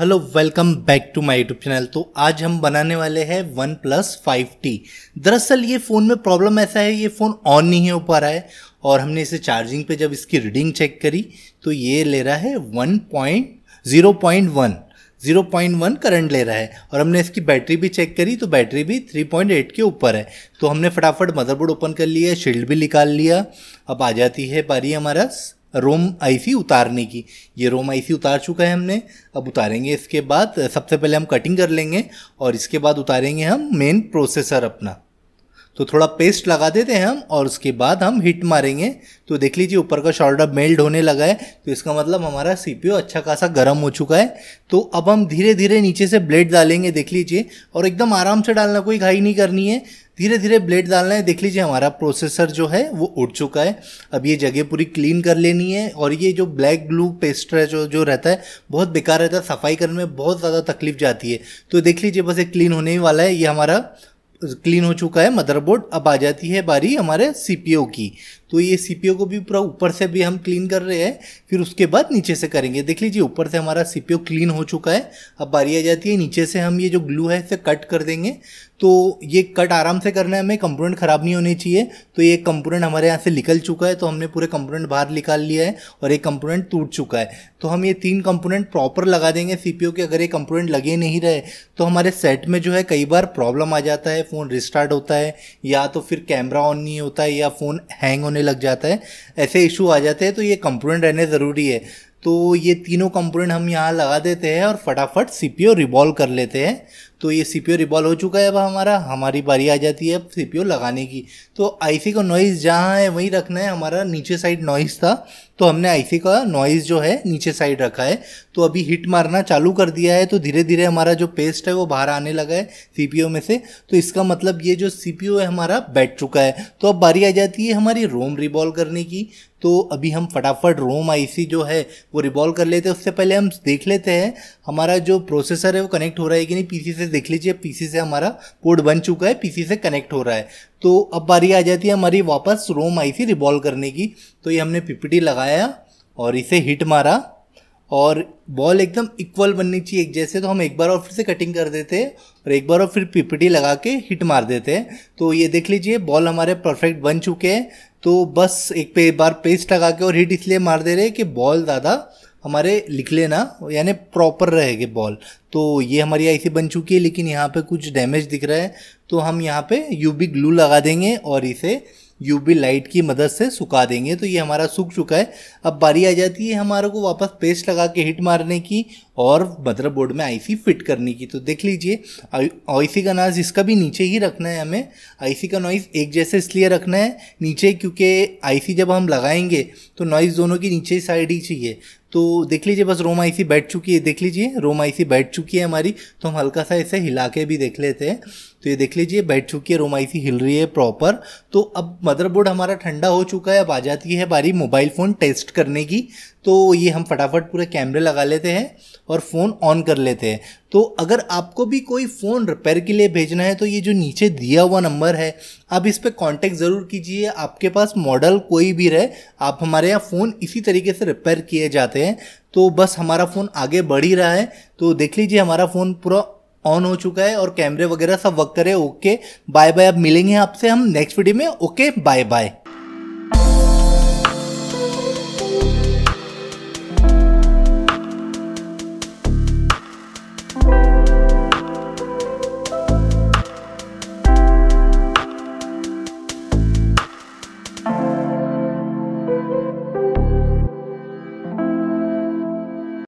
hello welcome back to my YouTube channel तो आज हम बनाने वाले हैं वन प्लस फाइव टी दरअसल ये फ़ोन में प्रॉब्लम ऐसा है ये फ़ोन ऑन नहीं हो पा रहा है और हमने इसे चार्जिंग पे जब इसकी रीडिंग चेक करी तो ये ले रहा है one point zero point one zero point one current ले रहा है और हमने इसकी बैटरी भी चेक करी तो बैटरी भी थ्री पॉइंट एट के ऊपर है तो हमने फटाफट मदरबोर्ड ओपन कर लिया शील्ड भी निकाल लिया अब आ जाती है बारी हमारा रोम आईसी उतारने की ये रोम आईसी उतार चुका है हमने अब उतारेंगे इसके बाद सबसे पहले हम कटिंग कर लेंगे और इसके बाद उतारेंगे हम मेन प्रोसेसर अपना तो थोड़ा पेस्ट लगा देते हैं हम और उसके बाद हम हिट मारेंगे तो देख लीजिए ऊपर का शोल्डर मेल्ट होने लगा है तो इसका मतलब हमारा सीपीयू अच्छा खासा गर्म हो चुका है तो अब हम धीरे धीरे नीचे से ब्लेड डालेंगे देख लीजिए और एकदम आराम से डालना कोई घाई नहीं करनी है धीरे धीरे ब्लेड डालना है देख लीजिए हमारा प्रोसेसर जो है वो उठ चुका है अब ये जगह पूरी क्लीन कर लेनी है और ये जो ब्लैक ग्लू पेस्टर जो जो रहता है बहुत बेकार रहता है सफाई करने में बहुत ज़्यादा तकलीफ जाती है तो देख लीजिए बस ये क्लीन होने ही वाला है ये हमारा क्लीन हो चुका है मदरबोर्ड अब आ जाती है बारी हमारे सी की तो ये सी को भी पूरा ऊपर से भी हम क्लीन कर रहे हैं फिर उसके बाद नीचे से करेंगे देख लीजिए ऊपर से हमारा सी क्लीन हो चुका है अब बारी आ जाती है नीचे से हम ये जो ग्लू है इसे कट कर देंगे तो ये कट आराम से करना है हमें कंपोनेंट ख़राब नहीं होने चाहिए तो ये कंपोनेंट हमारे यहाँ से निकल चुका है तो हमने पूरे कंपोनेंट बाहर निकाल लिया है और एक कंपोनेंट टूट चुका है तो हम ये तीन कंपोनेंट प्रॉपर लगा देंगे सी के अगर ये कंपोनेंट लगे नहीं रहे तो हमारे सेट में जो है कई बार प्रॉब्लम आ जाता है फ़ोन रिस्टार्ट होता है या तो फिर कैमरा ऑन नहीं होता है या फ़ोन हैंग होने होने लग जाता है ऐसे इशू आ जाते हैं तो ये कंपोनेंट रहने ज़रूरी है तो ये तीनों कंपोनेंट हम यहाँ लगा देते हैं और फटाफट सी पी रिबॉल्व कर लेते हैं तो ये सी पी रिबॉल्व हो चुका है अब हमारा हमारी बारी आ जाती है अब सी लगाने की तो आईसी का नॉइज़ जहाँ है वहीं रखना है हमारा नीचे साइड नॉइज़ था तो हमने आईसी का नॉइज़ जो है नीचे साइड रखा है तो अभी हिट मारना चालू कर दिया है तो धीरे धीरे हमारा जो पेस्ट है वो बाहर आने लगा है सीपीयू में से तो इसका मतलब ये जो सीपीयू है हमारा बैठ चुका है तो अब बारी आ जाती है हमारी रोम रिबॉल करने की तो अभी हम फटाफट रोम आईसी जो है वो रिबॉल कर लेते हैं उससे पहले हम देख लेते हैं हमारा जो प्रोसेसर है वो कनेक्ट हो रहा है कि नहीं पीसी से देख लीजिए पीसी से हमारा पोर्ट बन चुका है पीसी से कनेक्ट हो रहा है तो अब बारी आ जाती है हमारी वापस रोम आई थी रिबॉल करने की तो ये हमने पीपीटी लगाया और इसे हिट मारा और बॉल एकदम इक्वल बननी चाहिए एक जैसे तो हम एक बार और फिर से कटिंग कर देते और एक बार और फिर पीपीटी लगा के हिट मार देते तो ये देख लीजिए बॉल हमारे परफेक्ट बन चुके हैं तो बस एक पे बार पेस्ट लगा के और हिट इसलिए मार दे रहे कि बॉल ज़्यादा हमारे लिख लेना यानी प्रॉपर रहेंगे बॉल तो ये हमारी आईसी बन चुकी है लेकिन यहाँ पे कुछ डैमेज दिख रहा है तो हम यहाँ पे यूबी ग्लू लगा देंगे और इसे यूबी लाइट की मदद से सुखा देंगे तो ये हमारा सूख चुका है अब बारी आ जाती है हमारे को वापस पेस्ट लगा के हिट मारने की और मदरबोर्ड में आईसी फिट करने की तो देख लीजिए आईसी का नाज इसका भी नीचे ही रखना है हमें आईसी का नॉइज़ एक जैसे इसलिए रखना है नीचे क्योंकि आईसी जब हम लगाएंगे तो नॉइज़ दोनों की नीचे साइड ही चाहिए तो देख लीजिए बस रोम आईसी बैठ चुकी है देख लीजिए रोम आईसी बैठ चुकी है हमारी तो हम हल्का सा इसे हिला के भी देख लेते हैं तो ये देख लीजिए बैठ चुकी है रोम आईसी हिल रही है प्रॉपर तो अब मदरबोर्ड हमारा ठंडा हो चुका है अब आ जाती है बारी मोबाइल फ़ोन टेस्ट करने की तो ये हम फटाफट पूरे कैमरे लगा लेते हैं और फ़ोन ऑन कर लेते हैं तो अगर आपको भी कोई फ़ोन रिपेयर के लिए भेजना है तो ये जो नीचे दिया हुआ नंबर है आप इस पर कॉन्टैक्ट ज़रूर कीजिए आपके पास मॉडल कोई भी रहे आप हमारे यहाँ फ़ोन इसी तरीके से रिपेयर किए जाते हैं तो बस हमारा फ़ोन आगे बढ़ ही रहा है तो देख लीजिए हमारा फ़ोन पूरा ऑन हो चुका है और कैमरे वगैरह सब वर्क करे ओके बाय बाय अब मिलेंगे आपसे हम नेक्स्ट वीडियो में ओके बाय बाय